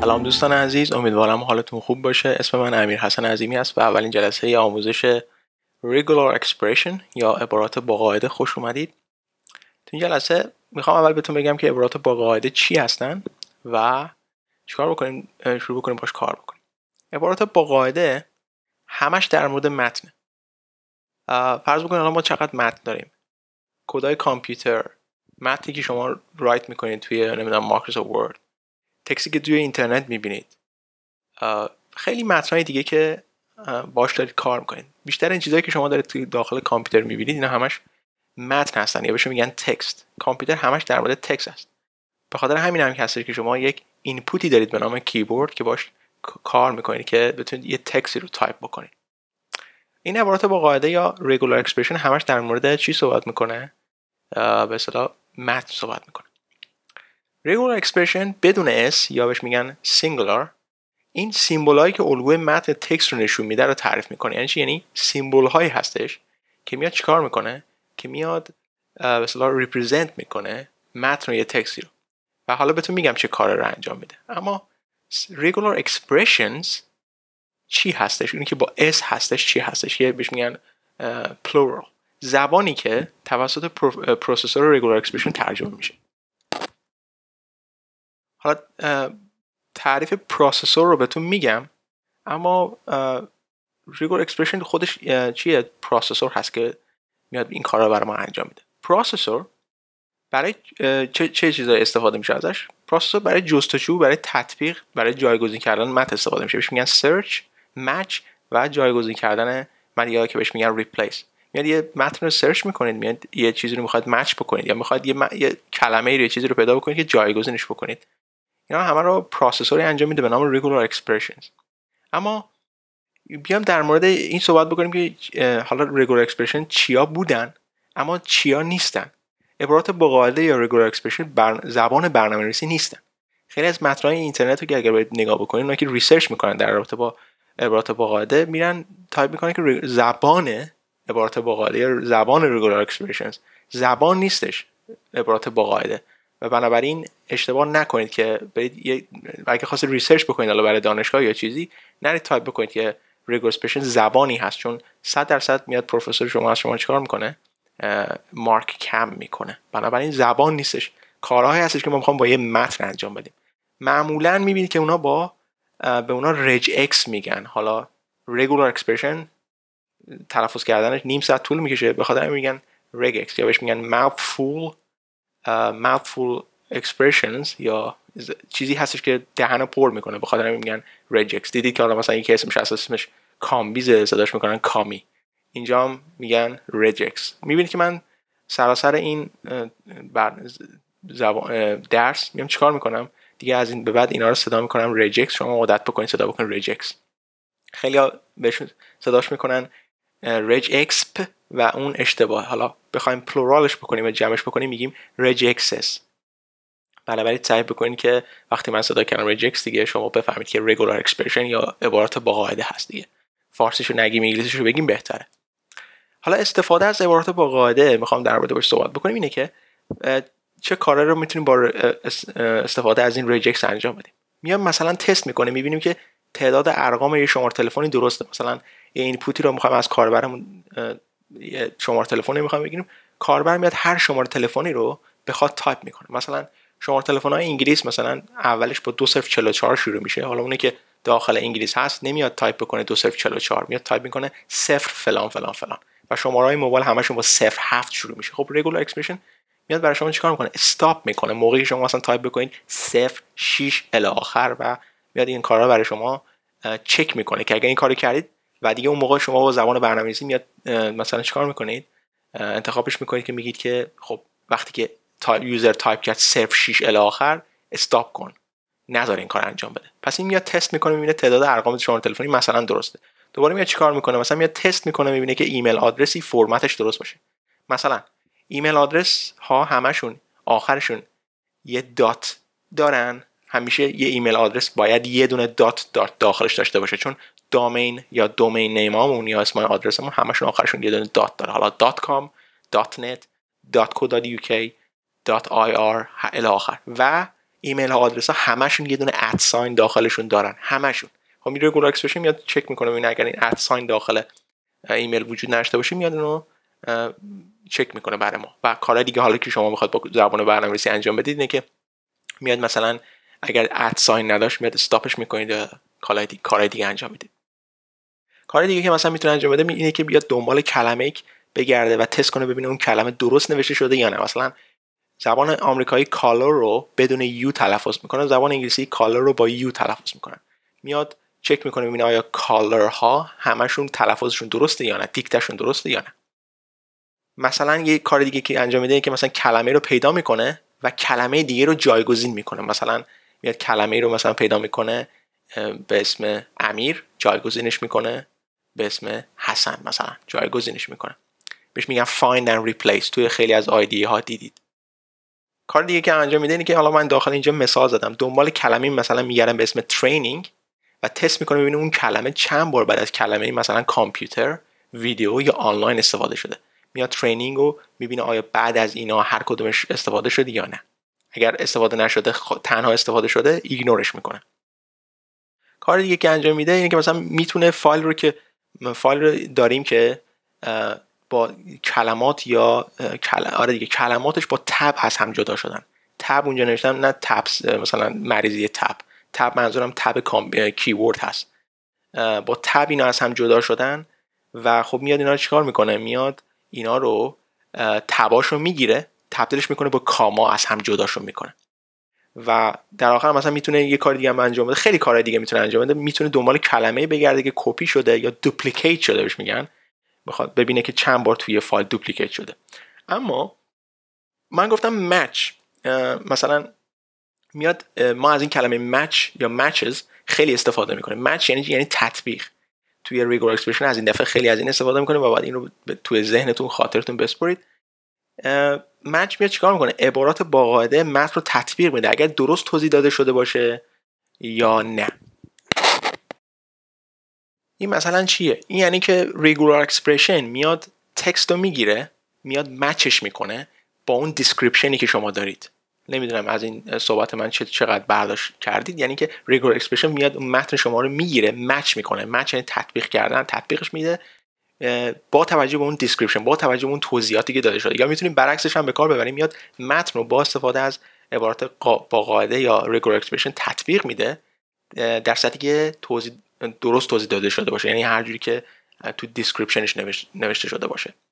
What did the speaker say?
سلام دوستان عزیز امیدوارم حالتون خوب باشه اسم من امیر حسن عظیمی است و اولین جلسه آموزش Regular Expression یا عبارات با قاعده خوش اومدید تو این جلسه میخوام اول بهتون بگم که عبارات با قاعده چی هستن و چیکار بکنیم شروع بکنیم باش کار بکنیم عبارات با قاعده همش در مورد متن فرض بکنید الان ما چقدر متن داریم کدای کامپیوتر متنی که شما رایت میکنید توی نمیدونم مایکروسافت ورد تکسی که توی اینترنت میبینید خیلی متنهای دیگه که باش دارید کار میکنید بیشتر این چیزهایی که شما دارید توی داخل کامپیوتر میبینید اینا همش متن هستن یا بهشون میگن تکست کامپیوتر همش در مورد تکست است به خاطر همین هم هستش که شما یک اینپوتی دارید به نام کیبورد که باش کار میکنید که بتونید یه تکسی رو تایپ بکنید این عبارات با قاعده یا رگولار اکسپرشن همش در مورد چی صحبت میکنه به اصطلاح متن صحبت میکنه Regular expression بدون S یا بهش میگن singular این سیمبل هایی که الگوی متن تکست رو نشون میده رو تعریف میکنه یعنی چی یعنی سیمبل هایی هستش که میاد چیکار میکنه که میاد مثلا represent میکنه متن رو یه تکستی رو و حالا بهتون میگم چه کار رو انجام میده اما regular expressions چی هستش اونی که با S هستش چی هستش یه بهش میگن plural زبانی که توسط پروسسور regular expression ترجمه میشه حالا تعریف پروسسور رو بهتون میگم اما ریگور اکسپرشن خودش چیه پروسسور هست که میاد این کار رو برای ما انجام میده پروسسور برای چه, چه استفاده میشه ازش پروسسور برای جستجو برای تطبیق برای جایگزین کردن مت استفاده میشه بهش میگن سرچ مچ و جایگزین کردن من یا که بهش میگن ریپلیس میاد یه متن رو سرچ میکنید میاد یه چیزی رو میخواد مچ بکنید یا میخواد یه, کلمه ای یه چیزی رو پیدا بکنید که جایگزینش بکنید اینا همه رو پروسسوری انجام میده به نام Regular Expressions. اما بیام در مورد این صحبت بکنیم که حالا Regular اکسپرشن چیا بودن اما چیا نیستن عبارات با قاعده یا Regular اکسپرشن زبان برنامه ریسی نیستن خیلی از متنهای اینترنت رو که اگر باید نگاه بکنید اونا که ریسرچ میکنن در رابطه با عبارات با قاعده میرن تایپ میکنن که زبان عبارات با قاعده یا زبان Regular Expressions زبان نیستش عبارات با قاعده و بنابراین اشتباه نکنید که برید یه اگه خواستید ریسرچ بکنید حالا برای دانشگاه یا چیزی نرید تایپ بکنید که ریگورسپشن زبانی هست چون 100 درصد میاد پروفسور شما از شما چیکار میکنه مارک کم میکنه بنابراین زبان نیستش کارهایی هستش که ما میخوام با یه متن انجام بدیم معمولا میبینید که اونا با به اونا رج اکس میگن حالا regular expression تلفظ کردنش نیم ساعت طول میکشه به میگن رگ یا بهش میگن فول Uh, mouthful expressions یا چیزی هستش که دهن پر میکنه به خاطر میگن regex دیدید که حالا مثلا یکی اسمش اسمش کامبیزه صداش میکنن کامی اینجا هم میگن regex میبینید که من سراسر این درس میام چیکار میکنم دیگه از این به بعد اینا رو صدا میکنم regex شما عادت بکنید صدا بکن regex خیلی ها بهشون صداش میکنن reg و اون اشتباه حالا بخوایم پلورالش بکنیم و جمعش بکنیم میگیم ریجکسس بنابراین سعی بکنید که وقتی من صدا کردم ریجکس دیگه شما بفهمید که رگولار اکسپرشن یا عبارات با قاعده هست دیگه فارسیشو نگیم انگلیسیشو بگیم بهتره حالا استفاده از عبارات با قاعده میخوام در مورد باش صحبت بکنیم اینه که چه کاره رو میتونیم با استفاده از این ریجکس انجام بدیم میام مثلا تست میکنه میبینیم که تعداد ارقام یه شماره تلفنی درسته مثلا یه اینپوتی رو میخوام از کاربرمون یه شماره تلفنی میخوایم بگیریم کاربر میاد هر شماره تلفنی رو بخواد تایپ میکنه مثلا شماره تلفن های انگلیس مثلا اولش با 2044 شروع میشه حالا اونی که داخل انگلیس هست نمیاد تایپ بکنه 2044 میاد تایپ میکنه صفر فلان فلان فلان و شماره های موبایل همشون با هفت شروع میشه خب رگولار اکسپرشن میاد برای شما چیکار میکنه استاپ میکنه موقعی شما مثلا تایپ بکنید صفر 6 الی آخر و میاد این کارا برای شما چک میکنه که اگر این کارو کردید و دیگه اون موقع شما با زبان برنامه‌نویسی میاد مثلا چیکار میکنید انتخابش میکنید که میگید که خب وقتی که تا یوزر تایپ کرد صرف 6 الی آخر استاپ کن نذار این کار انجام بده پس این میاد تست میکنه میبینه تعداد ارقام شماره تلفنی مثلا درسته دوباره میاد چیکار میکنه مثلا میاد تست میکنه میبینه که ایمیل آدرسی فرمتش درست باشه مثلا ایمیل آدرس ها همشون آخرشون یه دات دارن همیشه یه ایمیل آدرس باید یه دونه دات دات داخلش داشته باشه چون دامین یا دومین نیمامون یا اسم آدرسمون همشون آخرشون یه دونه دات داره حالا دات کام دات نت دات کو دات دات آی آر آخر و ایمیل ها آدرس ها همشون یه دونه ات ساین داخلشون دارن همشون خب میره گوگل اکسپرس میاد چک میکنه اگر این ات ساین داخل ایمیل وجود نداشته باشه میاد اونو چک میکنه برای ما و کارهای دیگه حالا که شما میخواد با زبان برنامه‌نویسی انجام بدید اینه که میاد مثلا اگر ات ساین نداشت میاد استاپش میکنید کارهای دیگه, کارهای دیگه انجام میدید کار دیگه که مثلا میتونه انجام بده اینه که بیاد دنبال کلمه بگرده و تست کنه ببینه اون کلمه درست نوشته شده یا نه مثلا زبان آمریکایی کالر رو بدون یو تلفظ میکنه زبان انگلیسی کالر رو با یو تلفظ میکنه میاد چک میکنه ببینه آیا کالر ها همشون تلفظشون درسته یا نه دیکتشون درسته یا نه مثلا یه کار دیگه که انجام میده که مثلا کلمه رو پیدا میکنه و کلمه دیگه رو جایگزین میکنه مثلا میاد کلمه رو مثلا پیدا میکنه به اسم امیر جایگزینش میکنه به اسم حسن مثلا جایگزینش میکنم بهش میگم find and replace توی خیلی از آیدی ها دیدید کار دیگه که انجام میده اینه که حالا من داخل اینجا مثال زدم دنبال کلمه مثلا میگردم به اسم ترینینگ و تست میکنه ببینم اون کلمه چند بار بعد از کلمه مثلا کامپیوتر ویدیو یا آنلاین استفاده شده میاد ترینینگ رو میبینه آیا بعد از اینا هر کدومش استفاده شده یا نه اگر استفاده نشده تنها استفاده شده ایگنورش میکنه کار دیگه که انجام میده اینه که مثلا میتونه فایل رو که فایل رو داریم که با کلمات یا آره دیگه کلماتش با تب از هم جدا شدن تب اونجا نوشتم نه تب مثلا مریضی تب تب منظورم تب کام... کیورد هست با تب اینا از هم جدا شدن و خب میاد اینا رو چیکار میکنه میاد اینا رو تباش رو میگیره تبدیلش میکنه با کاما از هم جداشون میکنه و در آخر مثلا میتونه یه کار دیگه هم انجام بده خیلی کارهای دیگه میتونه انجام بده میتونه دنبال کلمه بگرده که کپی شده یا دوپلیکیت شده بهش میگن میخواد ببینه که چند بار توی فایل دوپلیکیت شده اما من گفتم مچ مثلا میاد ما از این کلمه مچ یا مچز خیلی استفاده میکنه مچ یعنی یعنی تطبیق توی ریگور اکسپرشن از این دفعه خیلی از این استفاده میکنه و بعد این رو توی ذهنتون خاطرتون بسپرید مچ میاد چیکار میکنه عبارات باقاعده متن رو تطبیق میده اگر درست توضیح داده شده باشه یا نه این مثلا چیه این یعنی که Regular Expression میاد تکست رو میگیره میاد مچش میکنه با اون دیسکریپشنی که شما دارید نمیدونم از این صحبت من چقدر برداشت کردید یعنی که Regular Expression میاد اون متن شما رو میگیره مچ میکنه مچ یعنی تطبیق کردن تطبیقش میده با توجه به اون دیسکریپشن با توجه به اون توضیحاتی که داده شده یا میتونیم برعکسش هم به کار ببریم میاد متن رو با استفاده از عبارات با قاعده یا رگور اکسپریشن تطبیق میده در سطحی که توضیح درست توضیح داده شده باشه یعنی هر جوری که تو دیسکریپشنش نوشته شده باشه